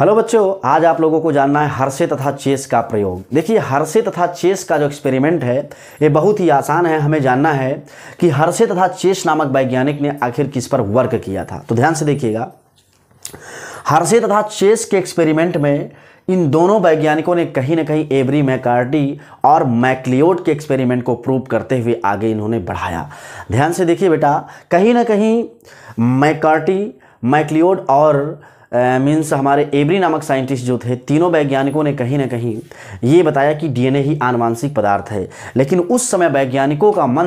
Hello बच्चों आज आप लोगों को जानना है हर्षे तथा चेस का प्रयोग देखिए हर्षे तथा चेस का जो एक्सपेरिमेंट है ये बहुत ही आसान है हमें जानना है कि हर्षे तथा चेस नामक वैज्ञानिक ने आखिर किस पर वर्क किया था तो ध्यान से देखिएगा हर्षे तथा चेस के एक्सपेरिमेंट में इन दोनों वैज्ञानिकों ने कहीं ना कहीं एवरी मैकार्टी और मैक्लियोड के एक्सपेरिमेंट को प्रूव करते हुए आगे इन्होंने बढ़ाया ध्यान से देखिए बेटा कहीं ना कहीं मैकार्टी मैक्लियोड और मीन्स हमारे एबरी नामक साइंटिस्ट जो थे तीनों वैज्ञानिकों ने कहीं ना कहीं ये बताया कि डीएनए ही आनुवांशिक पदार्थ है लेकिन उस समय वैज्ञानिकों का मन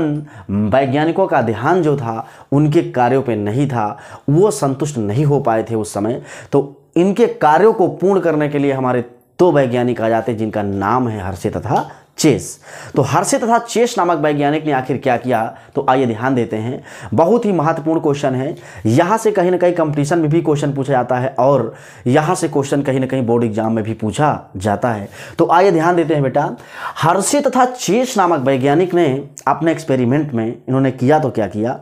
वैज्ञानिकों का ध्यान जो था उनके कार्यों पे नहीं था वो संतुष्ट नहीं हो पाए थे उस समय तो इनके कार्यों को पूर्ण करने के लिए हमारे दो तो वैज्ञानिक आ जाते जिनका नाम है हर्षे तथा चेस तो हर्षे तथा चेस नामक वैज्ञानिक ने आखिर क्या किया तो आइए ध्यान देते हैं बहुत ही महत्वपूर्ण क्वेश्चन है यहाँ से कहीं ना कहीं कंपटीशन में भी क्वेश्चन पूछा जाता है और यहाँ से क्वेश्चन कहीं ना कहीं बोर्ड एग्जाम में भी पूछा जाता है तो आइए ध्यान देते हैं बेटा हर्षे तथा चेस नामक वैज्ञानिक ने अपने एक्सपेरिमेंट में इन्होंने किया तो क्या किया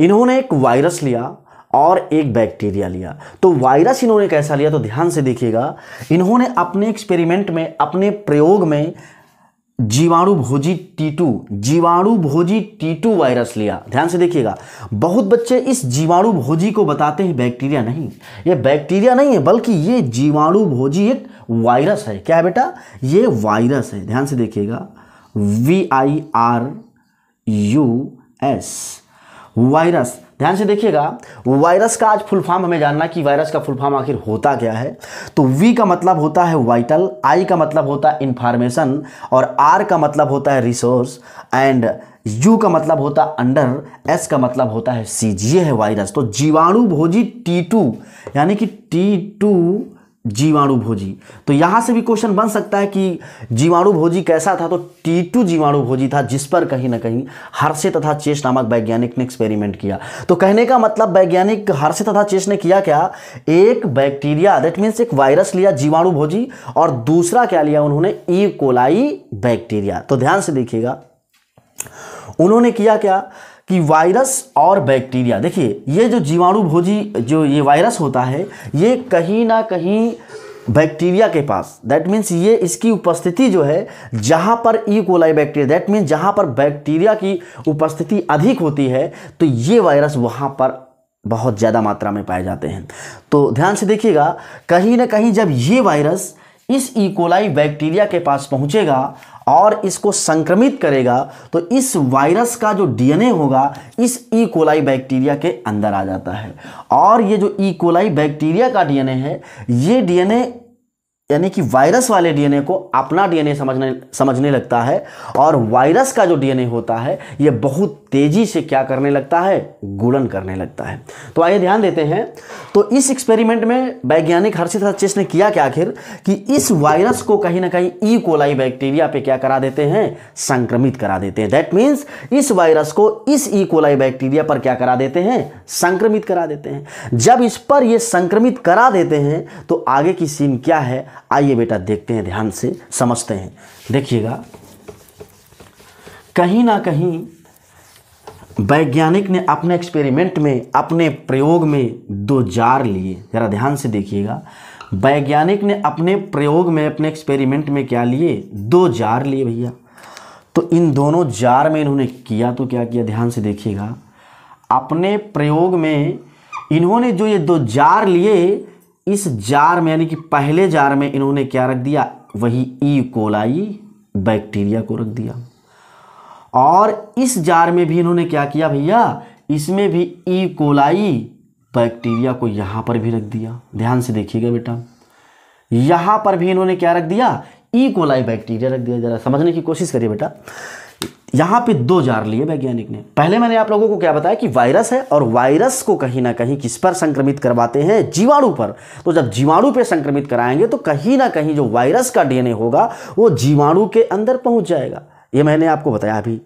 इन्होंने एक वायरस लिया और एक बैक्टीरिया लिया तो वायरस इन्होंने कैसा लिया तो ध्यान से देखिएगा इन्होंने अपने एक्सपेरिमेंट में अपने प्रयोग में जीवाणु भोजी टी टू जीवाणु भोजी टी टू वायरस लिया ध्यान से देखिएगा बहुत बच्चे इस जीवाणु भोजी को बताते हैं बैक्टीरिया नहीं ये बैक्टीरिया नहीं है बल्कि ये जीवाणु भोजी एक वायरस है क्या है बेटा ये वायरस है ध्यान से देखिएगा V I R U S virus ध्यान से देखिएगा वायरस का आज फुल फॉर्म हमें जानना कि वायरस का फुल फॉर्म आखिर होता क्या है तो वी का मतलब होता है वाइटल आई का मतलब होता है इंफॉर्मेशन और आर का मतलब होता है रिसोर्स एंड यू का मतलब होता है अंडर एस का मतलब होता है सी ये है वायरस तो जीवाणु भोजी टी टू यानी कि टी टू जीवाणु भोजी तो यहां से भी क्वेश्चन बन सकता है कि जीवाणु भोजी कैसा था तो टी टू जीवाणु भोजी था जिस पर कहीं ना कहीं हर्षे तथा चेस नामक वैज्ञानिक ने एक्सपेरिमेंट किया तो कहने का मतलब वैज्ञानिक हर्षे तथा चेस ने किया क्या एक बैक्टीरिया दैट मीन्स एक वायरस लिया जीवाणु भोजी और दूसरा क्या लिया उन्होंने ई e. कोलाई बैक्टीरिया तो ध्यान से देखिएगा उन्होंने किया क्या कि वायरस और बैक्टीरिया देखिए ये जो जीवाणु भोजी जो ये वायरस होता है ये कहीं ना कहीं बैक्टीरिया के पास दैट मीन्स ये इसकी उपस्थिति जो है जहाँ पर E coli bacteria that means जहाँ पर बैक्टीरिया की उपस्थिति अधिक होती है तो ये वायरस वहाँ पर बहुत ज़्यादा मात्रा में पाए जाते हैं तो ध्यान से देखिएगा कहीं ना कहीं जब ये वायरस इस ई कोलाई बैक्टीरिया के पास पहुँचेगा और इसको संक्रमित करेगा तो इस वायरस का जो डीएनए होगा इस ईकोलाई e. बैक्टीरिया के अंदर आ जाता है और ये जो ईकोलाई e. बैक्टीरिया का डीएनए है ये डीएनए यानी कि वायरस वाले डीएनए को अपना डीएनए समझने समझने लगता है और वायरस का जो डीएनए होता है ये बहुत तेज़ी से क्या करने लगता है गुड़न करने लगता है तो आइए ध्यान देते हैं तो इस एक्सपेरिमेंट में वैज्ञानिक हर्षित हर्चेस ने किया क्या आखिर कि इस वायरस को कहीं ना कहीं ई कोलाई बैक्टीरिया पे क्या करा देते हैं संक्रमित करा देते हैं दैट मीन्स इस वायरस को इस ई कोलाई बैक्टीरिया पर क्या करा देते हैं संक्रमित करा देते हैं जब इस पर यह संक्रमित करा देते हैं तो आगे की सीन क्या है आइए बेटा देखते हैं ध्यान से समझते हैं देखिएगा कहीं ना कहीं वैज्ञानिक ने अपने एक्सपेरिमेंट में अपने प्रयोग में दो जार लिए ज़रा ध्यान से देखिएगा वैज्ञानिक ने अपने प्रयोग में अपने एक्सपेरिमेंट में क्या लिए दो जार लिए भैया तो इन दोनों जार में इन्होंने किया तो क्या किया ध्यान से देखिएगा अपने प्रयोग में इन्होंने जो ये दो जार लिए इस जार में यानी कि पहले जार में इन्होंने क्या रख दिया वही ई कोलाई बैक्टीरिया को रख दिया और इस जार में भी इन्होंने क्या किया भैया इसमें भी ई कोलाई बैक्टीरिया को यहां पर भी रख दिया ध्यान से देखिएगा बेटा यहां पर भी इन्होंने क्या रख दिया ई कोलाई बैक्टीरिया रख दिया जरा समझने की कोशिश करिए बेटा यहां पे दो जार लिए वैज्ञानिक ने पहले मैंने आप लोगों को क्या बताया कि वायरस है और वायरस को कहीं ना कहीं किस पर संक्रमित करवाते हैं जीवाणु पर तो जब जीवाणु पे संक्रमित कराएंगे तो कहीं ना कहीं जो वायरस का डीएनए होगा वो जीवाणु के अंदर पहुंच जाएगा ये मैंने आपको बताया अभी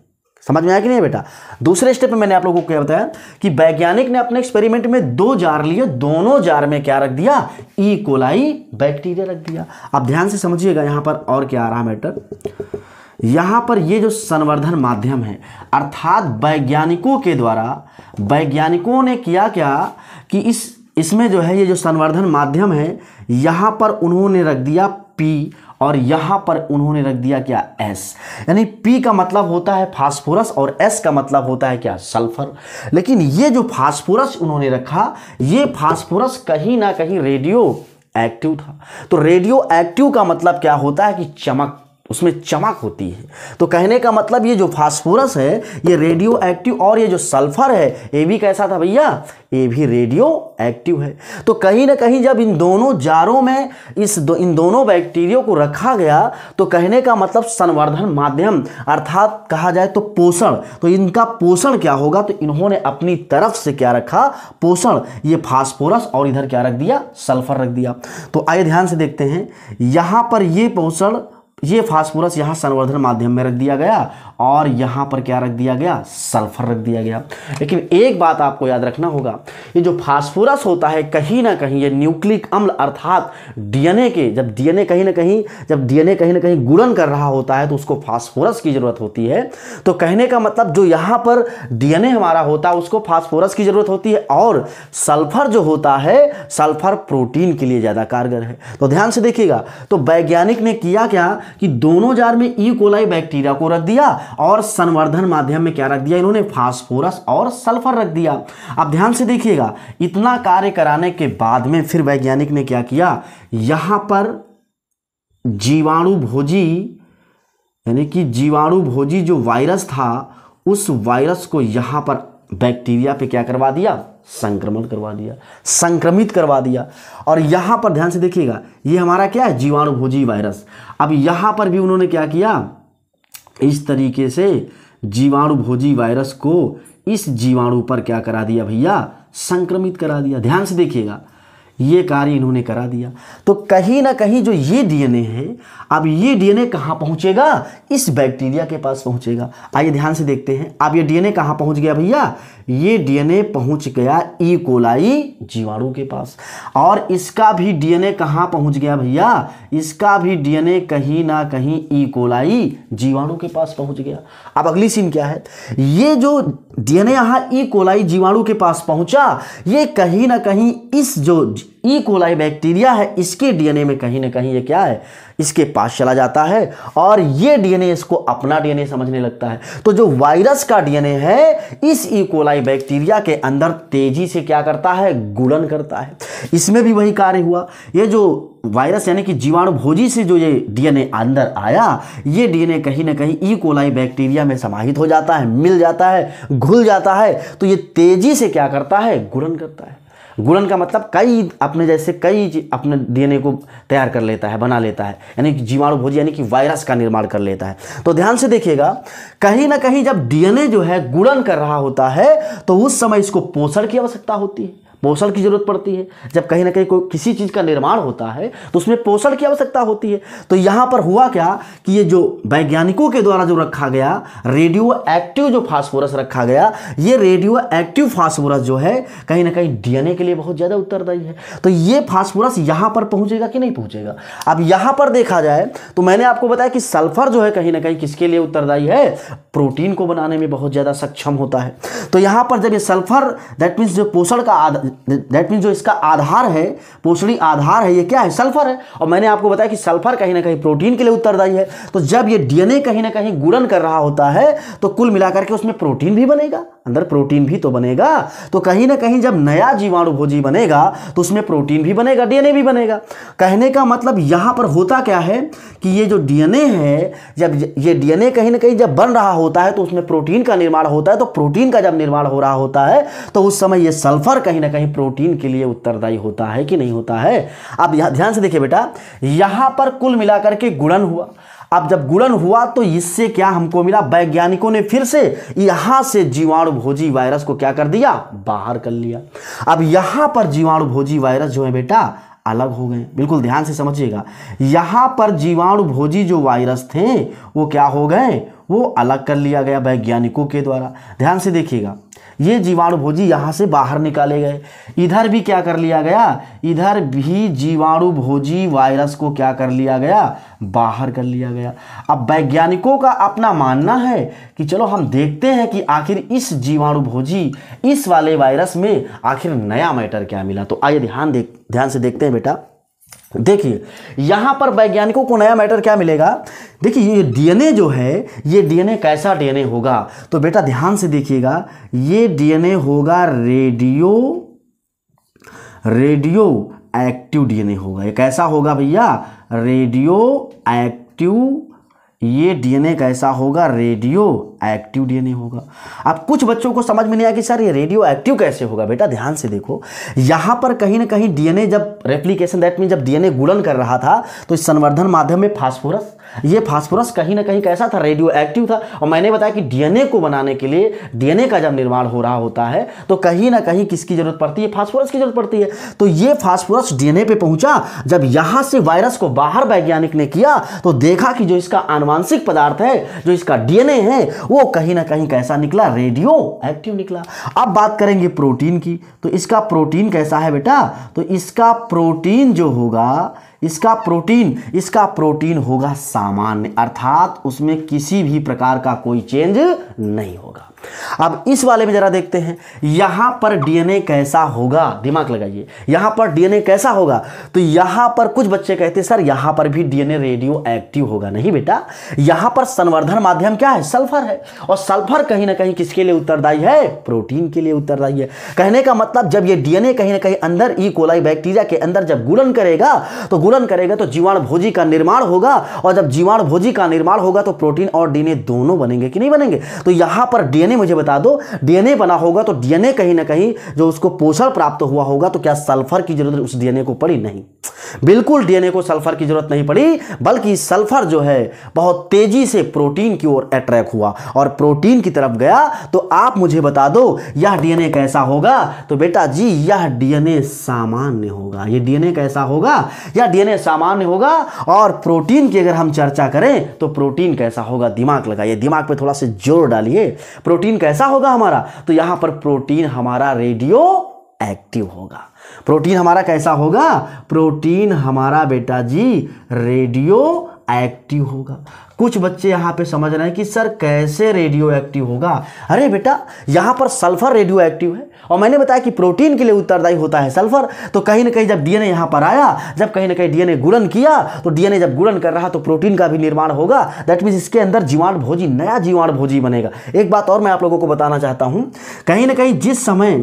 समझ में आया कि नहीं बेटा दूसरे स्टेप में मैंने आप लोगों को क्या बताया कि वैज्ञानिक ने अपने एक्सपेरिमेंट में दो जार लिए दोनों जार में क्या रख दिया ई e. कोलाई बैक्टीरिया रख दिया आप ध्यान से समझिएगा यहां पर और क्या आ रहा मैटर यहाँ पर ये जो संवर्धन माध्यम है अर्थात वैज्ञानिकों के द्वारा वैज्ञानिकों ने किया क्या कि इस इसमें जो है ये जो संवर्धन माध्यम है यहाँ पर उन्होंने रख दिया पी और यहाँ पर उन्होंने रख दिया क्या एस यानी पी का मतलब होता है फास्फोरस और एस का मतलब होता है क्या सल्फर लेकिन ये जो फास्फोरस उन्होंने रखा ये फास्फोरस कहीं ना कहीं रेडियो एक्टिव था तो रेडियो एक्टिव का मतलब क्या होता है कि चमक उसमें चमक होती है तो कहने का मतलब ये जो फास्फोरस है ये रेडियो एक्टिव और ये जो सल्फर है ये भी कैसा था भैया ये भी रेडियो एक्टिव है तो कहीं ना कहीं जब इन दोनों जारों में इस दो, इन दोनों बैक्टीरियो को रखा गया तो कहने का मतलब संवर्धन माध्यम अर्थात कहा जाए तो पोषण तो इनका पोषण क्या होगा तो इन्होंने अपनी तरफ से क्या रखा पोषण ये फास्फोरस और इधर क्या रख दिया सल्फर रख दिया तो आइए ध्यान से देखते हैं यहाँ पर ये पोषण ये फास्फोरस यहाँ संवर्धन माध्यम में रख दिया गया और यहाँ पर क्या रख दिया गया सल्फर रख दिया गया लेकिन एक बात आपको याद रखना होगा ये जो फास्फोरस होता है कहीं ना कहीं ये न्यूक्लिक अम्ल अर्थात डीएनए के जब डीएनए कहीं ना कहीं जब डीएनए कहीं ना कहीं गुड़न कर रहा होता है तो उसको फास्फोरस की ज़रूरत होती है तो कहने का मतलब जो यहाँ पर डीएनए हमारा होता है उसको फास्फोरस की ज़रूरत होती है और सल्फर जो होता है सल्फर प्रोटीन के लिए ज़्यादा कारगर है तो ध्यान से देखिएगा तो वैज्ञानिक ने किया क्या कि दोनों जार में ई कोलाई बैक्टीरिया को रख दिया और संवर्धन माध्यम में क्या रख दिया इन्होंने फास्फोरस और सल्फर रख दिया अब ध्यान से देखिएगा इतना कार्य कराने के बाद में फिर वैज्ञानिक ने क्या किया यहां पर जीवाणु भोजी यानी कि जीवाणु भोजी जो वायरस था उस वायरस को यहां पर बैक्टीरिया पे क्या करवा दिया संक्रमण करवा दिया संक्रमित करवा दिया और यहां पर ध्यान से देखिएगा ये हमारा क्या है जीवाणु भोजी वायरस अब यहां पर भी उन्होंने क्या किया इस तरीके से जीवाणु भोजी वायरस को इस जीवाणु पर क्या करा दिया भैया संक्रमित करा दिया ध्यान से देखिएगा ये कार्य इन्होंने करा दिया तो कहीं ना कहीं जो ये डीएनए है अब ये डीएनए कहाँ पहुँचेगा इस बैक्टीरिया के पास पहुँचेगा आइए ध्यान से देखते हैं अब ये डीएनए कहाँ पहुँच गया भैया ये डीएनए पहुँच गया ई कोलाई जीवाणु के पास और इसका भी डीएनए कहाँ पहुँच गया भैया इसका भी डीएनए कहीं ना कहीं ई कोलाई जीवाणु के पास पहुँच गया अब अगली सीन क्या है ये जो डीएनए यहां ई कोलाई जीवाणु के पास पहुंचा ये कहीं ना कहीं इस जो ई कोलाई बैक्टीरिया है इसके डीएनए में कहीं ना कहीं ये क्या है इसके पास चला जाता है और ये डीएनए इसको अपना डीएनए समझने लगता है तो जो वायरस का डीएनए है इस ई कोलाई बैक्टीरिया के अंदर तेजी से क्या करता है गुड़न करता है इसमें भी वही कार्य हुआ ये जो वायरस यानी कि जीवाणु भोजी से जो ये डीएनए अंदर आया ये डीएनए कहीं ना कहीं ई कोलाई बैक्टीरिया में समाहित हो जाता है मिल जाता है घुल जाता है तो ये तेजी से क्या करता है गुड़न करता है गुणन का मतलब कई अपने जैसे कई अपने डीएनए को तैयार कर लेता है बना लेता है यानी कि भोज यानी कि वायरस का निर्माण कर लेता है तो ध्यान से देखिएगा कहीं ना कहीं जब डीएनए जो है गुणन कर रहा होता है तो उस समय इसको पोषण की आवश्यकता होती है पोषण की ज़रूरत पड़ती है जब कहीं ना कहीं कोई किसी चीज़ का निर्माण होता है तो उसमें पोषण की आवश्यकता होती है तो यहाँ पर हुआ क्या कि ये जो वैज्ञानिकों के द्वारा जो रखा गया रेडियो एक्टिव जो फास्फोरस रखा गया ये रेडियो एक्टिव फास्फोरस जो है कहीं ना कहीं डीएनए के लिए बहुत ज़्यादा उत्तरदायी है तो ये फास्फोरस यहाँ पर पहुँचेगा कि नहीं पहुँचेगा अब यहाँ पर देखा जाए तो मैंने आपको बताया कि सल्फर जो है कहीं ना कहीं किसके लिए उत्तरदायी है प्रोटीन को बनाने में बहुत ज़्यादा सक्षम होता है तो यहाँ पर जब ये सल्फर दैट मीन्स जो पोषण का दैट मीन जो इसका आधार है पोषणी आधार है ये क्या है सल्फर है और मैंने आपको बताया कि सल्फर कहीं ना कहीं प्रोटीन के लिए उत्तरदायी है तो जब ये डीएनए कहीं ना कहीं गुड़न कर रहा होता है तो कुल मिलाकर के उसमें प्रोटीन भी बनेगा अंदर प्रोटीन भी तो बनेगा तो कहीं ना कहीं जब नया जीवाणु भोजी बनेगा तो उसमें प्रोटीन भी बनेगा डीएनए भी बनेगा कहने का मतलब यहाँ पर होता क्या है कि ये जो डीएनए है जब ये डीएनए कहीं ना कहीं जब बन रहा होता है तो उसमें प्रोटीन का निर्माण होता है तो प्रोटीन का जब निर्माण हो रहा होता है तो उस समय ये सल्फर कहीं ना कहीं प्रोटीन के लिए उत्तरदायी होता है कि नहीं होता है आप ध्यान से देखिए बेटा यहाँ पर कुल मिलाकर के गुणन हुआ अब जब गुणन हुआ तो इससे क्या हमको मिला वैज्ञानिकों ने फिर से यहां से जीवाणु भोजी वायरस को क्या कर दिया बाहर कर लिया अब यहां पर जीवाणु भोजी वायरस जो है बेटा अलग हो गए बिल्कुल ध्यान से समझिएगा यहां पर जीवाणु भोजी जो वायरस थे वो क्या हो गए वो अलग कर लिया गया वैज्ञानिकों के द्वारा ध्यान से देखिएगा ये जीवाणुभोजी यहाँ से बाहर निकाले गए इधर भी क्या कर लिया गया इधर भी जीवाणुभोजी वायरस को क्या कर लिया गया बाहर कर लिया गया अब वैज्ञानिकों का अपना मानना है कि चलो हम देखते हैं कि आखिर इस जीवाणुभोजी इस वाले वायरस में आखिर नया मैटर क्या मिला तो आइए ध्यान देख ध्यान से देखते हैं बेटा देखिए यहां पर वैज्ञानिकों को नया मैटर क्या मिलेगा देखिए ये डीएनए जो है ये डीएनए कैसा डीएनए होगा तो बेटा ध्यान से देखिएगा ये डीएनए होगा रेडियो रेडियो एक्टिव डीएनए होगा ये कैसा होगा भैया रेडियो एक्टिव ये डीएनए कैसा होगा रेडियो एक्टिव डीएनए होगा अब कुछ बच्चों को समझ में नहीं आया कि सर ये रेडियो एक्टिव कैसे होगा बेटा ध्यान से देखो यहां पर कहीं ना कहीं डीएनए जब रेप्लीकेशन दैट मीन जब डीएनए गुड़न कर रहा था तो इस संवर्धन माध्यम में फास्फोरस ये फास्फोरस कहीं ना कहीं कैसा था रेडियो एक्टिव था और मैंने बताया कि डीएनए को बनाने के लिए डीएनए का जब निर्माण हो रहा होता है तो कहीं ना कहीं किसकी जरूरत पड़ती है फास्फोरस की जरूरत पड़ती है तो ये फास्फोरस डीएनए पे पहुंचा जब यहां से वायरस को बाहर वैज्ञानिक ने किया तो देखा कि जो इसका आनुवांशिक पदार्थ है जो इसका डीएनए है वो कहीं ना कहीं कैसा निकला रेडियो एक्टिव निकला अब बात करेंगे प्रोटीन की तो इसका प्रोटीन कैसा है बेटा तो इसका प्रोटीन जो होगा इसका प्रोटीन इसका प्रोटीन होगा सामान्य अर्थात उसमें किसी भी प्रकार का कोई चेंज नहीं होगा अब इस वाले में जरा देखते हैं यहां पर डीएनए कैसा होगा दिमाग लगाइए यहां पर डीएनए कैसा होगा तो यहां पर कुछ बच्चे कहते हैं सर यहां पर भी डीएनए रेडियो एक्टिव होगा नहीं बेटा यहां पर संवर्धन माध्यम क्या है सल्फर है और सल्फर कहीं ना कहीं किसके लिए उत्तरदायी है प्रोटीन के लिए उत्तरदायी है कहने का मतलब जब यह डीएनए कहीं ना कहीं अंदर ई कोलाई बैक्टीरिया के अंदर जब गुलन करेगा तो गुलन करेगा तो जीवाण भोजी का निर्माण होगा और जब जीवाण भोजी का निर्माण होगा तो प्रोटीन और डीएनए दोनों बनेंगे कि नहीं बनेंगे तो यहां पर डीएनए डीएनए मुझे बता दो डीएनए बना होगा तो डीएनए कहीं ना कहीं जो उसको पोषण प्राप्त हुआ होगा तो क्या सल्फर की जरूरत उस डीएनए को पड़ी नहीं बिल्कुल डीएनए को सल्फर की जरूरत नहीं पड़ी बल्कि सल्फर जो है बहुत तेजी से प्रोटीन की ओर अट्रैक्ट हुआ और प्रोटीन की तरफ गया तो आप मुझे बता दो यह डीएनए कैसा होगा तो बेटा जी यह डीएनए सामान्य होगा यह डीएनए कैसा होगा यह डीएनए सामान्य होगा और प्रोटीन की अगर हम चर्चा करें तो प्रोटीन कैसा होगा दिमाग लगाइए दिमाग पर थोड़ा सा जोर डालिए प्रोटीन कैसा होगा हमारा तो यहां पर प्रोटीन हमारा रेडियो एक्टिव होगा प्रोटीन हमारा कैसा होगा प्रोटीन हमारा बेटा जी रेडियो एक्टिव होगा कुछ बच्चे यहाँ पे समझ रहे हैं कि सर कैसे रेडियो एक्टिव होगा अरे बेटा यहाँ पर सल्फर रेडियो एक्टिव है और मैंने बताया कि प्रोटीन के लिए उत्तरदायी होता है सल्फर तो कहीं ना कहीं जब डीएनए यहाँ पर आया जब कहीं ना कहीं डीएनए गुणन किया तो डीएनए जब गुणन कर रहा तो प्रोटीन का भी निर्माण होगा दैट मीन्स इसके अंदर जीवाण भोजी नया जीवाण भोजी बनेगा एक बात और मैं आप लोगों को बताना चाहता हूँ कहीं ना कहीं जिस समय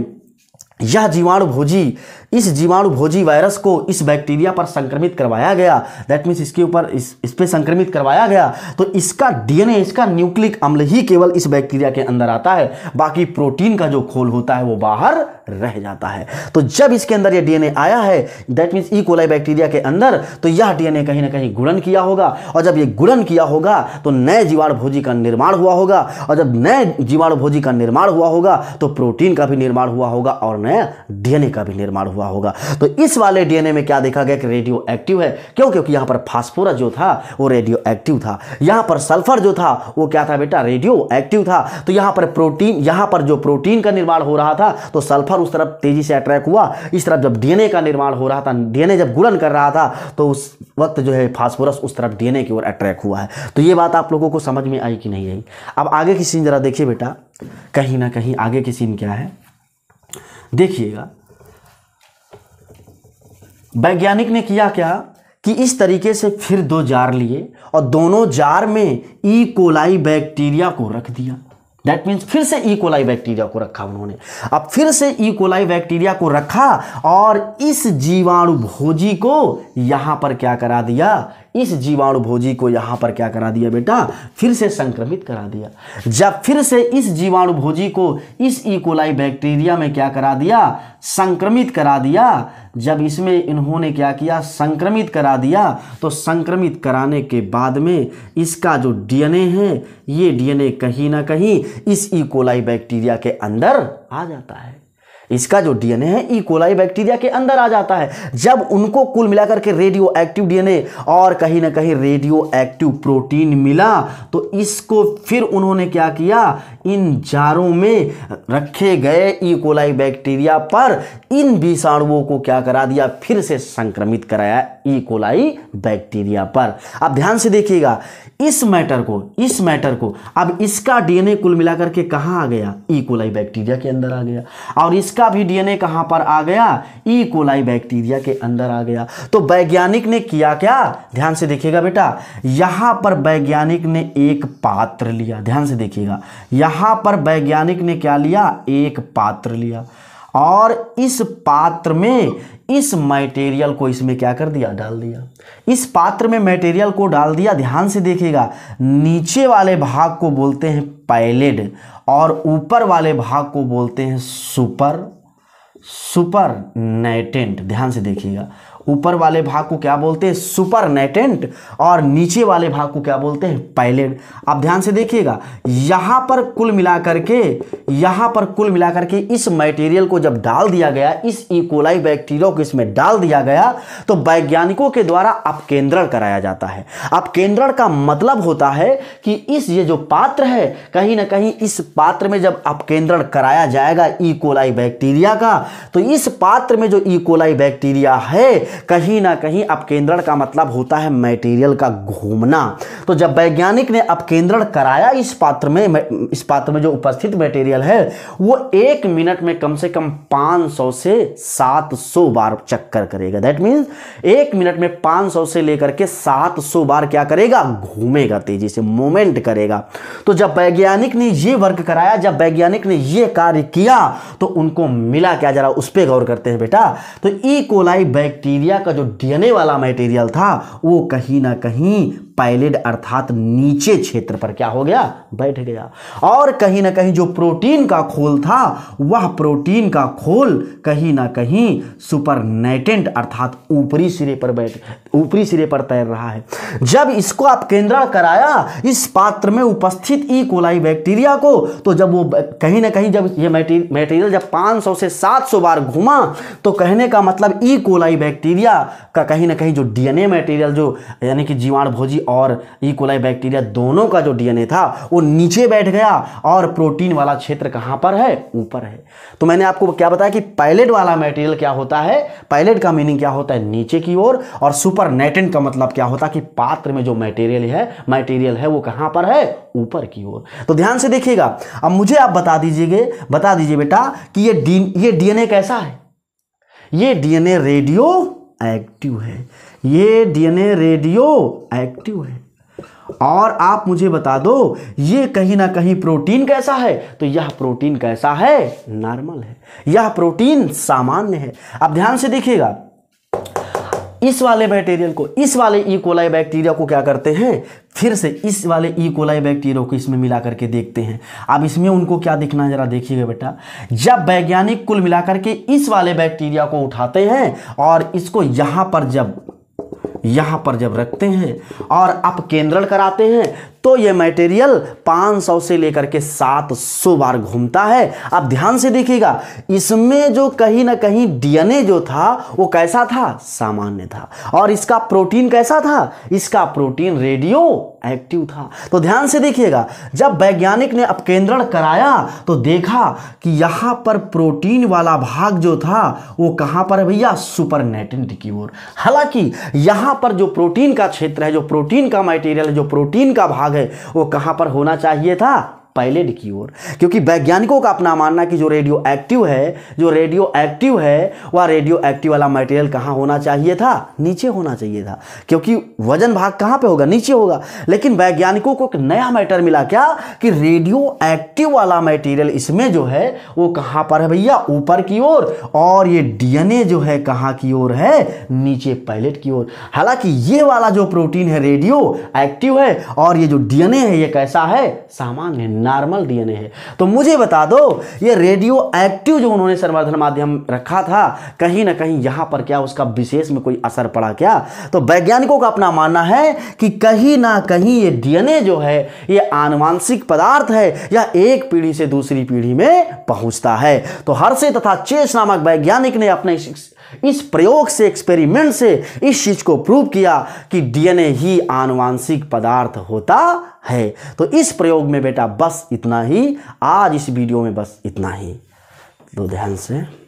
यह जीवाणु भोजी इस जीवाणु भोजी वायरस को इस बैक्टीरिया पर संक्रमित करवाया गया दैट मीन्स इसके ऊपर इस इस पर संक्रमित करवाया गया तो इसका डीएनए इसका न्यूक्लिक अम्ल ही केवल इस बैक्टीरिया के अंदर आता है बाकी प्रोटीन का जो खोल होता है वो बाहर रह जाता है तो जब इसके अंदर यह डीएनए आया है that means E coli bacteria के अंदर तो यह डीएनए कहीं ना कहीं गुड़न किया होगा और जब यह गुड़न किया होगा तो नए जीवाणु भोजी का निर्माण हुआ होगा और जब नए जीवाणु भोजी का निर्माण हुआ होगा तो प्रोटीन का भी निर्माण हुआ होगा और नए नया डीएनए का भी निर्माण हुआ होगा तो इस वाले डीएनए में क्या देखा गया कि रेडियो एक्टिव है क्यों क्योंकि यहां पर फास्फोरस जो था वो रेडियो एक्टिव था यहां पर सल्फर जो था वो क्या था बेटा रेडियो एक्टिव था तो यहां पर प्रोटीन यहां पर जो प्रोटीन का निर्माण हो रहा था तो सल्फर उस तरफ तेजी से अट्रैक्ट हुआ इस तरफ जब डीएनए का निर्माण हो रहा था डीएनए जब गुणन कर रहा था तो उस वक्त जो है फास्फोरस उस तरफ डीएनए की ओर अट्रैक्ट हुआ है तो ये बात आप लोगों को समझ में आई कि नहीं आई अब आगे की सीन जरा देखिए बेटा कहीं ना कहीं आगे की सीन क्या है देखिएगा वैज्ञानिक ने किया क्या कि इस तरीके से फिर दो जार लिए और दोनों जार में ई कोलाई बैक्टीरिया को रख दिया दैट मीन्स फिर से ई कोलाई बैक्टीरिया को रखा उन्होंने अब फिर से ई कोलाई बैक्टीरिया को रखा और इस जीवाणु भोजी को यहां पर क्या करा दिया इस जीवाणु भोजी को यहाँ पर क्या करा दिया बेटा फिर से संक्रमित करा दिया जब फिर से इस जीवाणु भोजी को इस इकोलाई e. बैक्टीरिया में क्या करा दिया संक्रमित करा दिया जब इसमें इन्होंने क्या किया संक्रमित करा दिया तो संक्रमित कराने के बाद में इसका जो डीएनए है ये डीएनए कहीं ना कहीं इस इकोलाई e. बैक्टीरिया के अंदर आ जाता है इसका जो डीएनए है ई कोलाई बैक्टीरिया के अंदर आ जाता है जब उनको कुल मिलाकर के रेडियो एक्टिव डीएनए और कहीं ना कहीं रेडियो एक्टिव प्रोटीन मिला तो इसको फिर उन्होंने क्या किया इन जारों में रखे गए ई कोलाई बैक्टीरिया पर इन विषाणुओं को क्या करा दिया फिर से संक्रमित कराया ई कोलाई बैक्टीरिया पर अब ध्यान से देखिएगा इस मैटर को इस मैटर को अब इसका डीएनए कुल मिलाकर के कहा आ गया ई कोलाई बैक्टीरिया के अंदर आ गया और इसका इसका भी डीएनए कहां पर आ गया ई कोलाई बैक्टीरिया के अंदर आ गया तो वैज्ञानिक ने किया क्या ध्यान से देखिएगा बेटा यहां पर वैज्ञानिक ने एक पात्र लिया ध्यान से देखिएगा यहां पर वैज्ञानिक ने क्या लिया एक पात्र लिया और इस पात्र में इस मटेरियल को इसमें क्या कर दिया डाल दिया इस पात्र में मटेरियल को डाल दिया ध्यान से देखिएगा नीचे वाले भाग को बोलते हैं पैलेड और ऊपर वाले भाग को बोलते हैं सुपर सुपर नेटेंट ध्यान से देखिएगा ऊपर वाले भाग को क्या बोलते हैं सुपरनेटेंट और नीचे वाले भाग को क्या बोलते हैं पायलेट आप ध्यान से देखिएगा यहाँ पर कुल मिलाकर के यहाँ पर कुल मिलाकर के इस मटेरियल को जब डाल दिया गया इस इकोलाई e. बैक्टीरिया को इसमें डाल दिया गया तो वैज्ञानिकों के द्वारा अपकेंद्रण कराया जाता है अपकेंद्रण का मतलब होता है कि इस ये जो पात्र है कहीं ना कहीं इस पात्र में जब अपकेंद्रण कराया जाएगा इकोलाई e. बैक्टीरिया का तो इस पात्र में जो इकोलाई e. बैक्टीरिया है कहीं ना कहीं अपकेंद्रण का मतलब होता है मैटेरियल का घूमना तो जब वैज्ञानिक ने अपकेंद्रण कराया इस पात्र में इस पात्र में जो उपस्थित मटेरियल है वो एक मिनट में कम से कम 500 से 700 बार चक्कर करेगा दैट मीन्स एक मिनट में 500 से लेकर के 700 बार क्या करेगा घूमेगा तेजी से मूवमेंट करेगा तो जब वैज्ञानिक ने ये वर्क कराया जब वैज्ञानिक ने ये कार्य किया तो उनको मिला क्या जरा उस पर गौर करते हैं बेटा तो ई कोलाई बैक्टीरिया बैक्टीरिया का जो डीएनए वाला मटेरियल था वो कहीं ना कहीं पैलेड अर्थात नीचे क्षेत्र पर क्या हो गया बैठ गया और कहीं ना कहीं जो प्रोटीन का खोल था वह प्रोटीन का खोल कहीं ना कहीं सुपरनेटेंट अर्थात ऊपरी सिरे पर बैठ ऊपरी सिरे पर तैर रहा है जब इसको आप केंद्रा कराया इस पात्र में उपस्थित ई कोलाई बैक्टीरिया को तो जब वो कहीं ना कहीं जब ये मेटेरियल जब 500 से 700 बार घुमा तो कहने का मतलब ई कोलाई बैक्टीरिया का कहीं ना कहीं जो डीएनए मटेरियल जो यानी कि भोजी और इकोलाई e. बैक्टीरिया दोनों का जो डीएनए था वो नीचे बैठ गया और प्रोटीन वाला क्षेत्र कहां पर है ऊपर है तो मैंने आपको क्या बताया कि पायलेट वाला मटेरियल क्या होता है पायलेट का मीनिंग क्या होता है नीचे की ओर और, सुपर नेटेंट का मतलब क्या होता है कि पात्र में जो मटेरियल है मटेरियल है वो कहां पर है ऊपर की ओर तो ध्यान से देखिएगा अब मुझे आप बता दीजिए बता दीजिए बेटा कि ये ये डीएनए कैसा है ये डीएनए रेडियो एक्टिव है ये डीएनए रेडियो एक्टिव है और आप मुझे बता दो ये कहीं ना कहीं प्रोटीन कैसा है तो यह प्रोटीन कैसा है नॉर्मल है यह प्रोटीन सामान्य है अब ध्यान से देखिएगा इस वाले बैक्टीरियल को इस वाले ईकोलाई e. बैक्टीरिया को क्या करते हैं फिर से इस वाले ईकोलाई e. बैक्टीरिया को इसमें मिला करके देखते हैं अब इसमें उनको क्या दिखना जरा देखिएगा बेटा जब वैज्ञानिक कुल मिलाकर के इस वाले बैक्टीरिया को उठाते हैं और इसको यहाँ पर जब यहाँ पर जब रखते हैं और अपकेंद्रण कराते हैं तो ये मटेरियल 500 से लेकर के 700 बार घूमता है आप ध्यान से देखिएगा इसमें जो कहीं ना कहीं डीएनए जो था वो कैसा था सामान्य था और इसका प्रोटीन कैसा था इसका प्रोटीन रेडियो एक्टिव था तो ध्यान से देखिएगा जब वैज्ञानिक ने अपकेंद्रण कराया तो देखा कि यहां पर प्रोटीन वाला भाग जो था वो कहां पर भैया सुपर की ओर हालांकि यहां पर जो प्रोटीन का क्षेत्र है जो प्रोटीन का मटेरियल जो प्रोटीन का भाग भाग है वो कहाँ पर होना चाहिए था पायलेट की ओर क्योंकि वैज्ञानिकों का अपना मानना कि जो रेडियो एक्टिव है जो रेडियो एक्टिव है वह रेडियो एक्टिव वाला मटेरियल कहाँ होना चाहिए था नीचे होना चाहिए था क्योंकि वजन भाग कहाँ पे होगा नीचे होगा लेकिन वैज्ञानिकों को एक नया मैटर मिला क्या कि रेडियो एक्टिव वाला मटेरियल इसमें जो है वो कहाँ पर है भैया ऊपर की ओर और, और ये डीएनए जो है कहाँ की ओर है नीचे पायलट की ओर हालांकि ये वाला जो प्रोटीन है रेडियो एक्टिव है और ये जो डीएनए है ये कैसा है सामान्य नॉर्मल डीएनए है तो मुझे बता दो ये रेडियो एक्टिव जो उन्होंने संवर्धन माध्यम रखा था कहीं ना कहीं यहां पर क्या उसका विशेष में कोई असर पड़ा क्या तो वैज्ञानिकों का अपना मानना है कि कहीं ना कहीं ये डीएनए जो है ये आनुवांशिक पदार्थ है या एक पीढ़ी से दूसरी पीढ़ी में पहुंचता है तो हर्षे तथा चेस नामक वैज्ञानिक ने अपने इस प्रयोग से एक्सपेरिमेंट से इस चीज़ को प्रूव किया कि डीएनए ही आनुवांशिक पदार्थ होता है तो इस प्रयोग में बेटा बस इतना ही आज इस वीडियो में बस इतना ही तो ध्यान से